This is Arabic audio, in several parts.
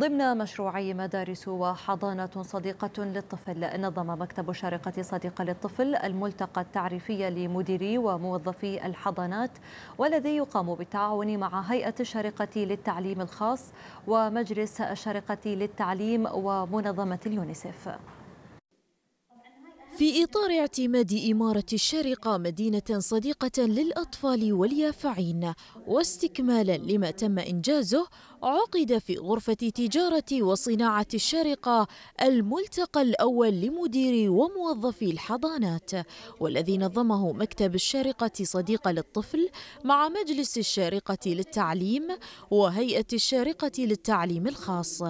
ضمن مشروعي مدارس وحضانة صديقة للطفل نظم مكتب شارقة صديقة للطفل الملتقى التعريفي لمديري وموظفي الحضانات والذي يقام بالتعاون مع هيئة الشارقة للتعليم الخاص ومجلس الشارقة للتعليم ومنظمة اليونيسف في إطار اعتماد إمارة الشارقة مدينة صديقة للأطفال واليافعين واستكمالا لما تم إنجازه عقد في غرفة تجارة وصناعة الشارقة الملتقى الأول لمديري وموظفي الحضانات والذي نظمه مكتب الشارقة صديقة للطفل مع مجلس الشارقة للتعليم وهيئة الشارقة للتعليم الخاص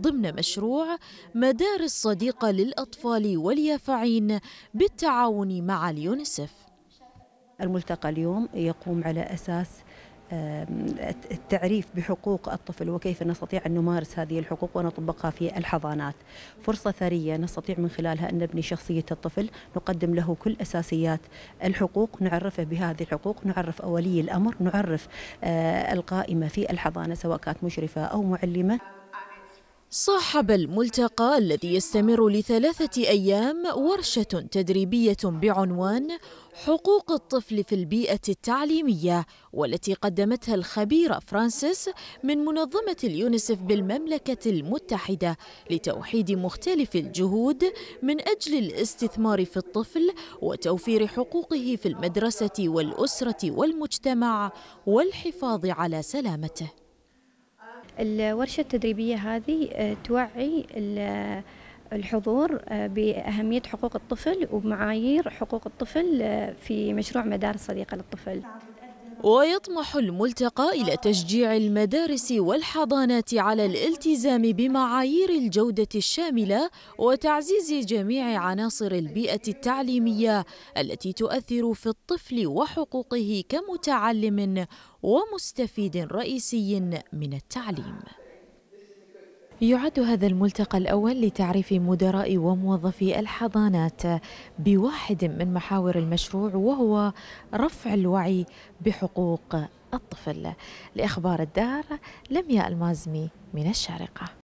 ضمن مشروع مدارس صديقة للأطفال واليافعين بالتعاون مع اليونسف الملتقى اليوم يقوم على أساس التعريف بحقوق الطفل وكيف نستطيع أن نمارس هذه الحقوق ونطبقها في الحضانات فرصة ثرية نستطيع من خلالها أن نبني شخصية الطفل نقدم له كل أساسيات الحقوق نعرفه بهذه الحقوق نعرف أولي الأمر نعرف آه، القائمة في الحضانة سواء كانت مشرفة أو معلمة صاحب الملتقى الذي يستمر لثلاثة أيام ورشة تدريبية بعنوان حقوق الطفل في البيئة التعليمية والتي قدمتها الخبيرة فرانسيس من منظمة اليونسف بالمملكة المتحدة لتوحيد مختلف الجهود من أجل الاستثمار في الطفل وتوفير حقوقه في المدرسة والأسرة والمجتمع والحفاظ على سلامته الورشة التدريبية هذه آه، توعي الحضور آه، بأهمية حقوق الطفل ومعايير حقوق الطفل آه، في مشروع مدارس صديقة للطفل ويطمح الملتقى إلى تشجيع المدارس والحضانات على الالتزام بمعايير الجودة الشاملة وتعزيز جميع عناصر البيئة التعليمية التي تؤثر في الطفل وحقوقه كمتعلم ومستفيد رئيسي من التعليم يعد هذا الملتقى الأول لتعريف مدراء وموظفي الحضانات بواحد من محاور المشروع وهو رفع الوعي بحقوق الطفل لإخبار الدار لمياء المازمي من الشارقة